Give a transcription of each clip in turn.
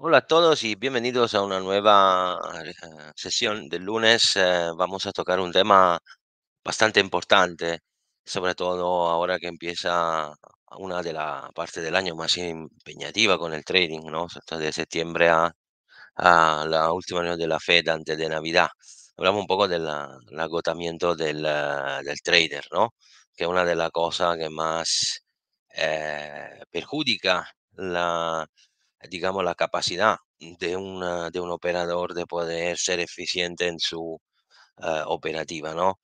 Hola a todos y bienvenidos a una nueva eh, sesión del lunes. Eh, vamos a tocar un tema bastante importante, sobre todo ahora que empieza una de las partes del año más empeñativa con el trading, ¿no? de septiembre a, la última reunión de la Fed antes de Navidad. Hablamos un poco del ah, agotamiento del, ah, del trader, ¿no? Que es una de las cosas que más eh, perjudica la digamos, la capacidad de, una, de un operador de poder ser eficiente en su ah, operativa, ¿no?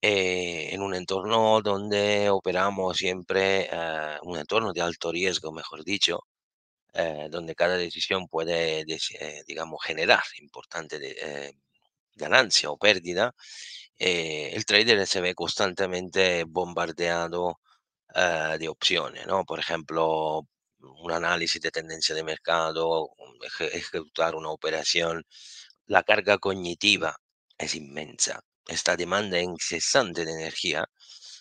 Eh, en un entorno donde operamos siempre, ah, un entorno de alto riesgo, mejor dicho, eh, donde cada decisión puede, eh, digamos, generar importante ganancia o pérdida, el trader se ve constantemente bombardeado ah, de opciones, ¿no? Por ejemplo, un análisis de tendencia de mercado, ejecutar una operación, la carga cognitiva es inmensa. Esta demanda incesante de energía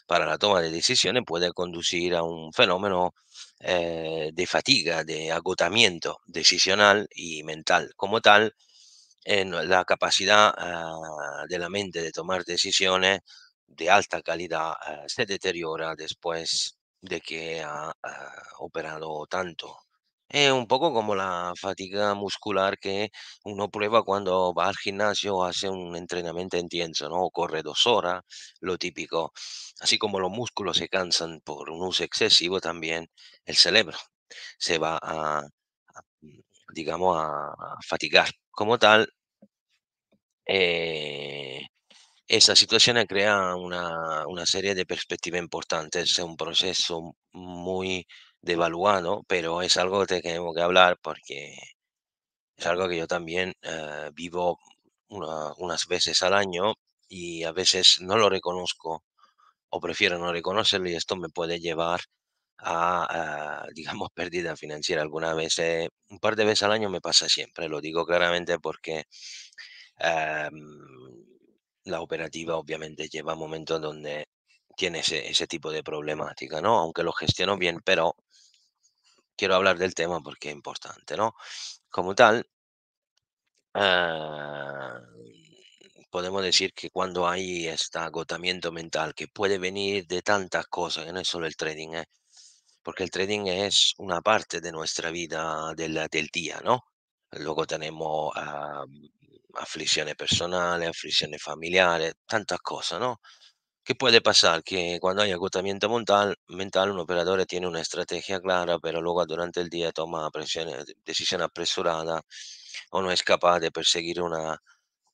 para la toma de decisiones puede conducir a un fenómeno eh, de fatiga, de agotamiento decisional y mental. Como tal, la capacidad ah, de la mente de tomar decisiones de alta calidad ah, se deteriora después de que ha, operado tanto. Es eh, un poco como la fatiga muscular que uno prueba cuando va al gimnasio, hace un entrenamiento intenso, ¿no? Corre dos horas, lo típico. Así como los músculos se cansan por un uso excesivo, también el cerebro se va a, digamos, a, fatigar. Como tal, eh, esa situación crea una, una serie de perspectivas importantes. Es un proceso muy devaluado, pero es algo que tenemos que hablar porque es algo que yo también eh, vivo unas veces al año y a veces no lo reconozco o prefiero no reconocerlo y esto me puede llevar a, digamos, pérdida financiera. Alguna vez, un par de veces al año me pasa siempre, lo digo claramente porque em, la operativa obviamente lleva momentos donde tiene ese, ese tipo de problemática, ¿no? Aunque lo gestiono bien, pero quiero hablar del tema porque es importante, ¿no? Como tal, ah, podemos decir que cuando hay este agotamiento mental que puede venir de tantas cosas, que no es solo el trading, ¿eh? porque el trading es una parte de nuestra vida del, del día, ¿no? Luego tenemos ah, aflicciones personales, aflicciones familiares, tantas cosas, ¿no? ¿Qué puede pasar? Que cuando hay agotamiento mental, mental un operador tiene una estrategia clara, pero luego durante el día toma decisión apresurada o no es capaz de perseguir una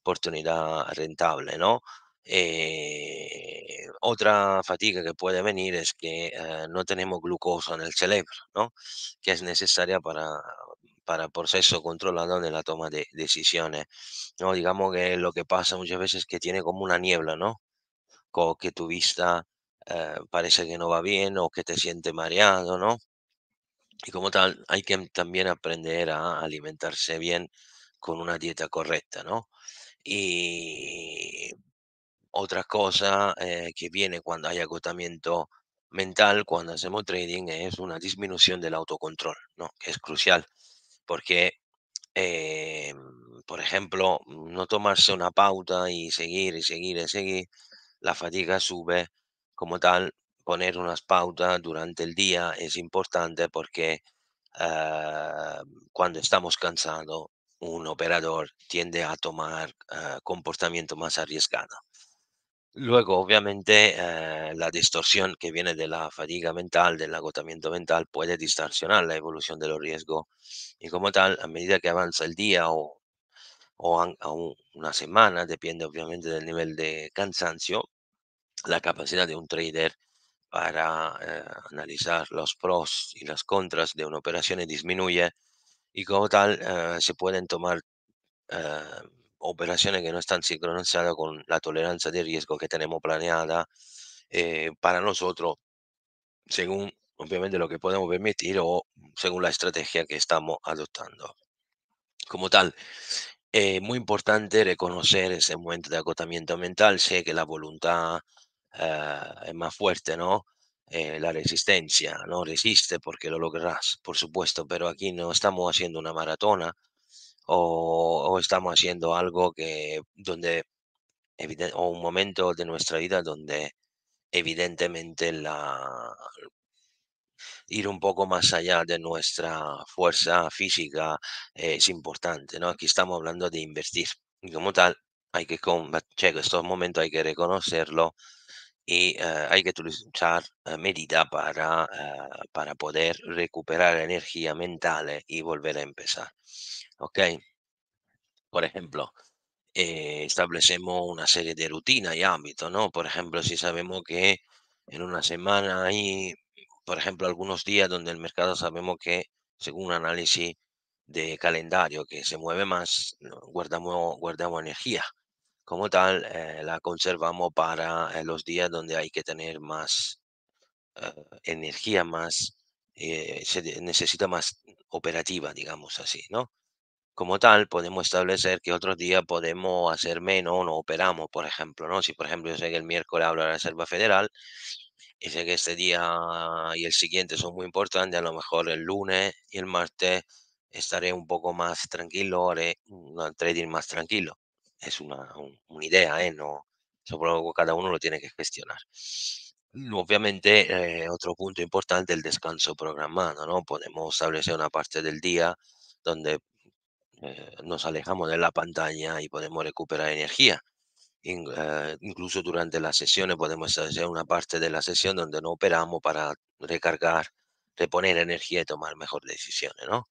oportunidad rentable, ¿no? Eh, otra fatiga que puede venir es que eh, no tenemos glucosa en el cerebro, ¿no? Que es necesaria para para el proceso controlando de la toma de decisiones. ¿no? Digamos que lo que pasa muchas veces es que tiene como una niebla, ¿no? Como que tu vista eh, parece que no va bien o que te siente mareado, ¿no? Y como tal, hay que también aprender a alimentarse bien con una dieta correcta, ¿no? Y otra cosa eh, que viene cuando hay agotamiento mental, cuando hacemos trading, es una disminución del autocontrol, ¿no? Que es crucial porque, eh, por ejemplo, no tomarse una pauta y seguir y seguir y seguir, la fatiga sube como tal. Poner unas pautas durante el día es importante porque ah, cuando estamos cansados, un operador tiende a tomar ah, comportamiento más arriesgado. Luego, obviamente, eh, la distorsión que viene de la fatiga mental, del agotamiento mental, puede distorsionar la evolución de los riesgos. Y como tal, a medida que avanza el día o, o a una semana, depende obviamente del nivel de cansancio, la capacidad de un trader para eh, analizar los pros y las contras de una operación disminuye y como tal eh, se pueden tomar operaciones que no están sincronizadas con la tolerancia de riesgo que tenemos planeada eh, para nosotros, según obviamente lo que podemos permitir o según la estrategia que estamos adoptando. Como tal, es eh, muy importante reconocer ese momento de acotamiento mental, sé que la voluntad ah, es más fuerte, ¿no? Eh, la resistencia, ¿no? Resiste porque lo lograrás, por supuesto, pero aquí no estamos haciendo una maratona, o, estamos haciendo algo que donde o un momento de nuestra vida donde evidentemente la ir un poco más allá de nuestra fuerza física es importante, ¿no? Aquí estamos hablando de invertir. Y como tal, hay que, con, estos momentos hay que reconocerlo y eh, hay que utilizar medidas eh, medida para, eh, para poder recuperar energía mental y volver a empezar. ¿Ok? Por ejemplo, establecemos una serie de rutinas y ámbitos, ¿no? Por ejemplo, si sabemos que en una semana hay, por ejemplo, algunos días donde el mercado sabemos que, según un análisis de calendario, que se mueve más, guardamos, guardamos energía como tal, eh, la conservamos para eh, los días donde hay que tener más eh, energía, más, se necesita más operativa, digamos así, ¿no? Como tal, podemos establecer que otros días podemos hacer menos, o no operamos, por ejemplo, ¿no? Si, por ejemplo, yo sé que el miércoles habla la Reserva Federal, y sé que este día y el siguiente son muy importantes, a lo mejor el lunes y el martes estaré un poco más tranquilo, haré un trading más tranquilo es una, idea, ¿eh? No, que cada uno lo tiene que gestionar. Obviamente, eh, otro punto importante es el descanso programado, ¿no? Podemos establecer una parte del día donde eh, nos alejamos de la pantalla y podemos recuperar energía. Eh, incluso durante las sesiones podemos establecer una parte de la sesión donde no operamos para recargar, reponer energía y tomar mejores decisiones, ¿no?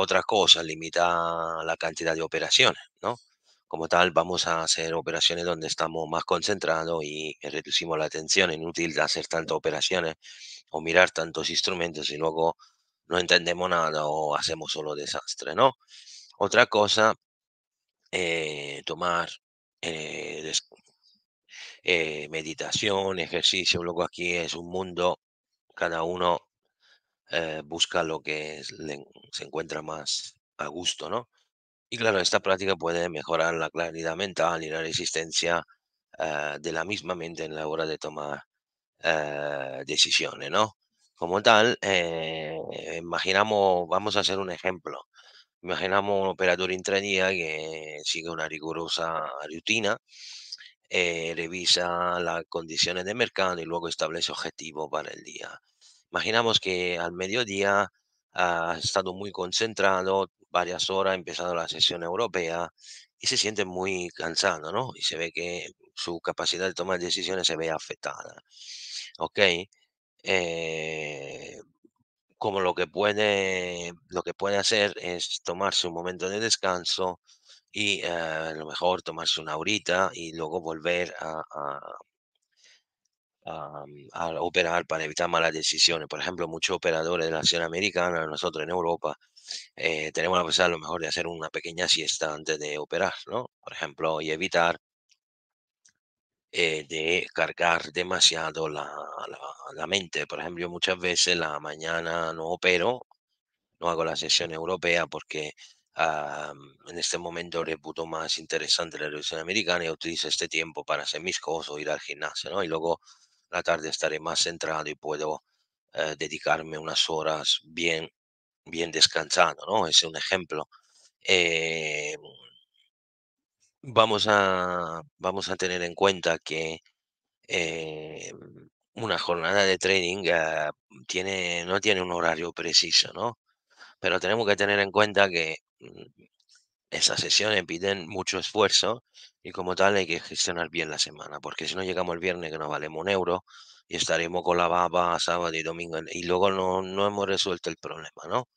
otra cosa, limita la cantidad de operaciones, ¿no? Como tal, vamos a hacer operaciones donde estamos más concentrados y eh, reducimos la tensión. Inútil hacer tantas operaciones o mirar tantos instrumentos y luego no entendemos nada o hacemos solo desastre, ¿no? Otra cosa, eh, tomar eh, meditación, ejercicio, luego aquí es un mundo, cada uno busca lo que se encuentra más a gusto, ¿no? Y claro, esta práctica puede mejorar la claridad mental y la resistencia ah, de la misma mente en la hora de tomar ah, decisiones, ¿no? Como tal, eh, imaginamos, vamos a hacer un ejemplo. Imaginamos un operador intradía que sigue una rigurosa rutina, eh, revisa las condiciones de mercado y luego establece objetivos para el día. Imaginamos que al mediodía ha ah, estado muy concentrado varias horas empezando la sesión europea y se siente muy cansado, ¿no? Y se ve que su capacidad de tomar decisiones se ve afectada. ¿Ok? Eh, como lo que puede lo que puede hacer es tomarse un momento de descanso y eh, a lo mejor tomarse una horita y luego volver a, operar para evitar malas decisiones. Por ejemplo, muchos operadores de la acción americana, nosotros en Europa, eh, tenemos la posibilidad a lo mejor de hacer una pequeña siesta antes de operar, ¿no? Por ejemplo, y evitar eh, de cargar demasiado la, la, mente. Por ejemplo, muchas veces la mañana no opero, no hago la sesión europea porque en este momento reputo más interesante la revolución americana y utilizo este tiempo para hacer mis cosas, o ir al gimnasio, ¿no? Y luego la tarde estaré más centrado y puedo eh, dedicarme unas horas bien, bien descansado, ¿no? Es un ejemplo. Eh, vamos, a, vamos a tener en cuenta que eh, una jornada de training ah, tiene, no tiene un horario preciso, ¿no? Pero tenemos que tener en cuenta que mm, esas sesiones piden mucho esfuerzo y como tal hay que gestionar bien la semana, porque si no llegamos el viernes que no valemos un euro y estaremos con la baba sábado y domingo y luego no, no hemos resuelto el problema, ¿no?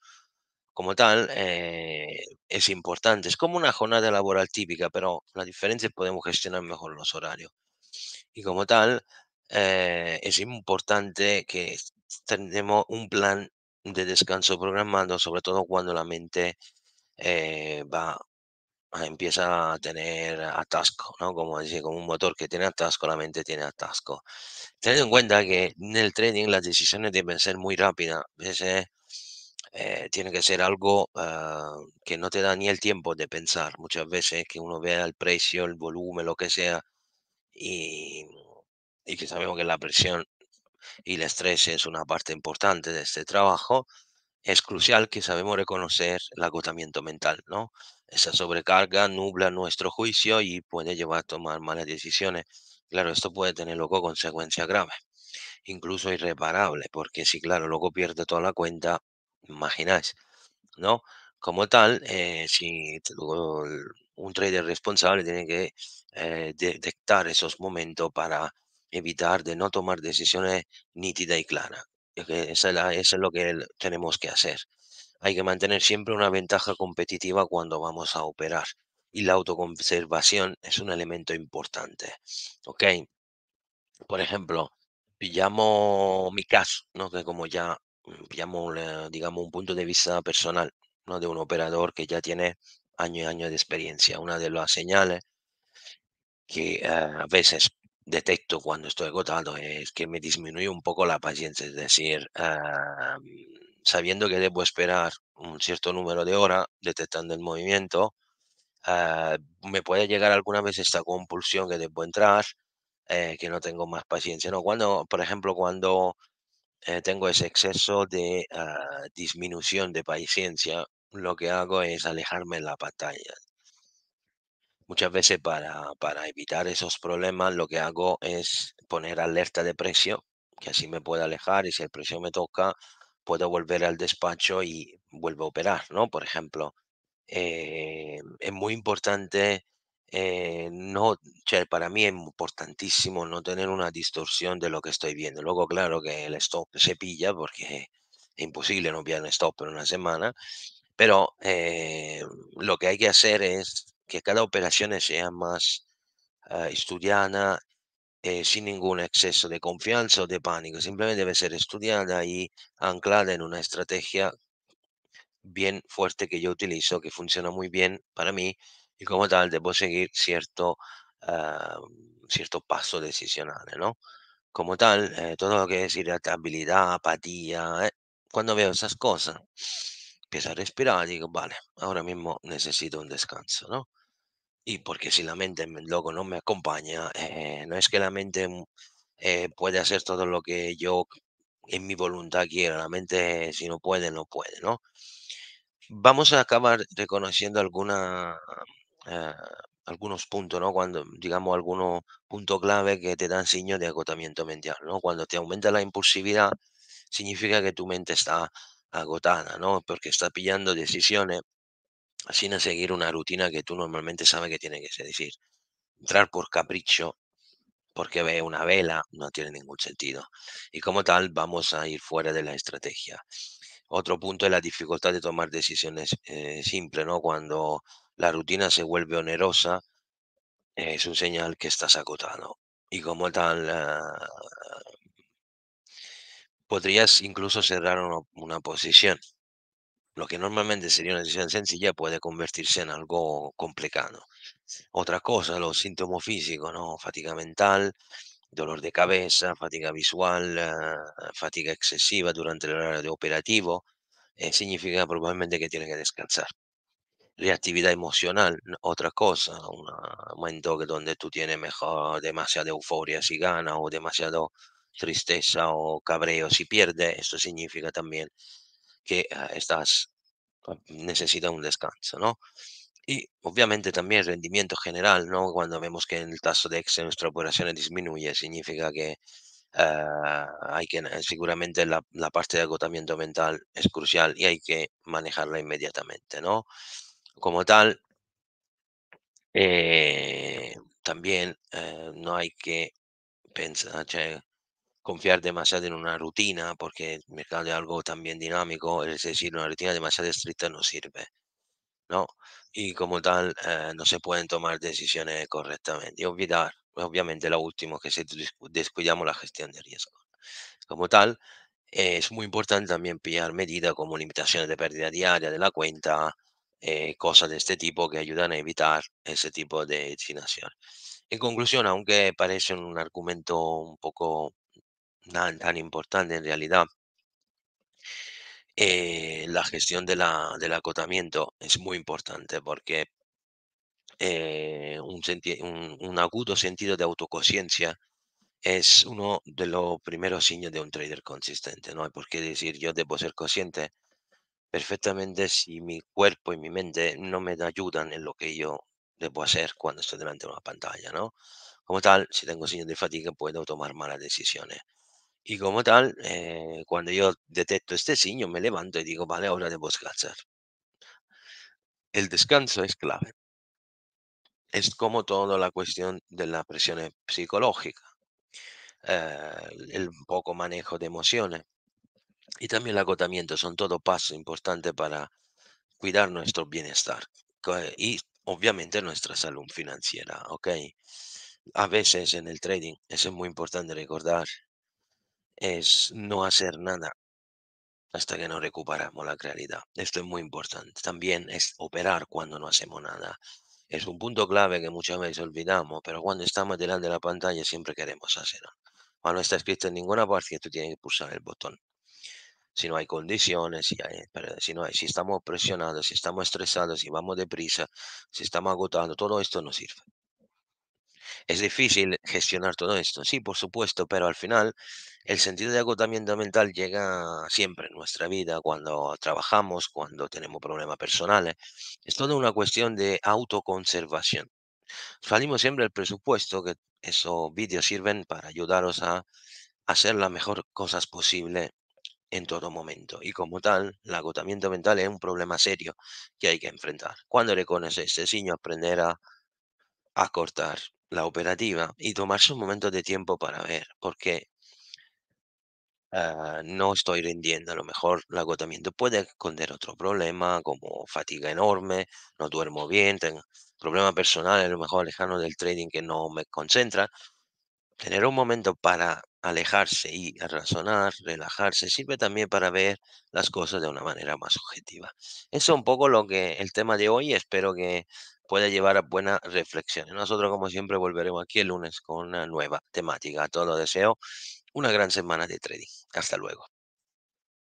Como tal, eh, es importante. Es como una jornada laboral típica, pero la diferencia es que podemos gestionar mejor los horarios. Y como tal, eh, es importante que tenemos un plan de descanso programado, sobre todo cuando la mente eh, va, ah, empieza a tener atasco, ¿no? Como dice como un motor que tiene atasco, la mente tiene atasco. Teniendo en cuenta que en el trading las decisiones deben ser muy rápidas, a veces eh, tiene que ser algo ah, que no te da ni el tiempo de pensar. Muchas veces que uno vea el precio, el volumen, lo que sea, y, y que sabemos que la presión y el estrés es una parte importante de este trabajo, es crucial que sabemos reconocer el agotamiento mental, ¿no? Esa sobrecarga nubla nuestro juicio y puede llevar a tomar malas decisiones. Claro, esto puede tener luego consecuencias graves, incluso irreparables, porque si, claro, luego pierde toda la cuenta, imagináis, ¿no? Como tal, eh, si un trader responsable tiene que eh, detectar esos momentos para evitar de no tomar decisiones nítidas y claras. Que es eso es lo que tenemos que hacer. Hay que mantener siempre una ventaja competitiva cuando vamos a operar. Y la autoconservación es un elemento importante. Por ejemplo, pillamos mi caso, ¿no? Que como ya mm, pillamos, eh, digamos, un punto de vista personal, ¿no? De un operador que ya tiene años y años de experiencia. Una de las señales que eh, a veces detecto cuando estoy agotado es que me disminuye un poco la paciencia, es decir, ah, mm, sabiendo que debo esperar un cierto número de horas detectando el movimiento, ah, me puede llegar alguna vez esta compulsión que debo entrar, eh, que no tengo más paciencia. No, cuando, por ejemplo, cuando eh, tengo ese exceso de ah, disminución de paciencia, lo que hago es alejarme de la pantalla. Muchas veces para, para evitar esos problemas lo que hago es poner alerta de precio, que así me pueda alejar y si el precio me toca, puedo volver al despacho y vuelvo a operar, ¿no? Por ejemplo, eh, es muy importante, eh, no, para mí es importantísimo no tener una distorsión de lo que estoy viendo. Luego, claro que el stop se pilla porque es imposible no pillar un stop en una semana, pero eh, lo que hay que hacer es que cada operación sea más ah, estudiada eh, sin ningún exceso de confianza o de pánico. Simplemente debe ser estudiada y anclada en una estrategia bien fuerte que yo utilizo, que funciona muy bien para mí y como tal debo seguir cierto, ah, cierto paso decisional, ¿no? Como tal, eh, todo lo que es irritabilidad, apatía, eh, cuando veo esas cosas, empiezo a respirar y digo, vale, ahora mismo necesito un descanso, ¿no? Y porque si la mente, loco, no me acompaña, eh, no es que la mente mm, eh, puede hacer todo lo que yo en mi voluntad quiero. la mente eh, si no puede, no puede, ¿no? Vamos a acabar reconociendo alguna, algunos puntos, ¿no? Cuando, digamos, algunos puntos clave que te dan signos de agotamiento mental, ¿no? Cuando te aumenta la impulsividad, significa que tu mente está agotada, ¿no? Porque está pillando decisiones sin seguir una rutina que tú normalmente sabes que tiene que ser. Es decir, entrar por capricho porque ve una vela no tiene ningún sentido. Y como tal, vamos a ir fuera de la estrategia. Otro punto es la dificultad de tomar decisiones eh, simples, ¿no? Cuando la rutina se vuelve onerosa, es un señal que estás acotado. Y como tal, ah, podrías incluso cerrar una posición lo que normalmente sería una decisión sencilla puede convertirse en algo complicado. Otra cosa, los síntomas físicos, ¿no? Fatiga mental, dolor de cabeza, fatiga visual, ah, fatiga excesiva durante el horario de operativo, eh, significa probablemente que tiene que descansar. Reactividad emocional, otra cosa, un ah, momento donde tú tienes mejor demasiada euforia si gana o demasiado tristeza o cabreo si pierde, esto significa también que ah, estás pues, necesita un descanso, ¿no? Y obviamente también el rendimiento general, ¿no? Cuando vemos que el taso de ex en nuestra operación disminuye, significa que ah, hay que, seguramente la, la, parte de agotamiento mental es crucial y hay que manejarla inmediatamente, ¿no? Como tal, eh, también eh, no hay que pensar, confiar demasiado en una rutina, porque el mercado es algo también dinámico, es decir, una rutina demasiado estricta no sirve. ¿no? Y como tal, eh, no se pueden tomar decisiones correctamente. Y olvidar, obviamente, lo último, que si descuidamos la gestión de riesgo. Como tal, eh, es muy importante también pillar medidas como limitaciones de pérdida diaria de la cuenta, eh, cosas de este tipo que ayudan a evitar ese tipo de destinación. En conclusión, aunque parece un argumento un poco tan, tan importante en realidad. Eh, la gestión de la, del acotamiento es muy importante porque eh, un, un, agudo sentido de autoconciencia es uno de los primeros signos de un trader consistente. No hay por qué decir yo debo ser consciente perfectamente si mi cuerpo y mi mente no me ayudan en lo que yo debo hacer cuando estoy delante de una pantalla. ¿no? Como tal, si tengo signos de fatiga puedo tomar malas decisiones. Y como tal, eh, cuando yo detecto este signo, me levanto y digo, vale, ahora debo descansar. El descanso es clave. Es como toda la cuestión de la presión psicológica, eh, el poco manejo de emociones y también el agotamiento. Son todo pasos importantes para cuidar nuestro bienestar y obviamente nuestra salud financiera, Okay. A veces en el trading, eso es muy importante recordar, es no hacer nada hasta que no recuperamos la claridad. Esto es muy importante. También es operar cuando no hacemos nada. Es un punto clave que muchas veces olvidamos, pero cuando estamos delante de la pantalla siempre queremos hacerlo. Cuando no está escrito en ninguna parte, tú tienes que pulsar el botón. Si no hay condiciones, si, hay, si, no hay, si estamos presionados, si estamos estresados, si vamos deprisa, si estamos agotados, todo esto no sirve. Es difícil gestionar todo esto, sí, por supuesto, pero al final el sentido de agotamiento mental llega siempre en nuestra vida, cuando trabajamos, cuando tenemos problemas personales. Es toda una cuestión de autoconservación. Salimos siempre el presupuesto que esos vídeos sirven para ayudaros a hacer las mejores cosas posible en todo momento. Y como tal, el agotamiento mental es un problema serio que hay que enfrentar. Cuando reconoces ese signo, aprender a, a cortar la operativa y tomarse un momento de tiempo para ver, porque ah, no estoy rindiendo. A lo mejor el agotamiento puede esconder otro problema, como fatiga enorme, no duermo bien, tengo problemas personales, a lo mejor lejano del trading que no me concentra. Tener un momento para alejarse y razonar, relajarse, sirve también para ver las cosas de una manera más objetiva. Eso es un poco lo que el tema de hoy. Espero que Puede llevar a buenas reflexiones. Nosotros, como siempre, volveremos aquí el lunes con una nueva temática. A todos deseo una gran semana de trading. Hasta luego.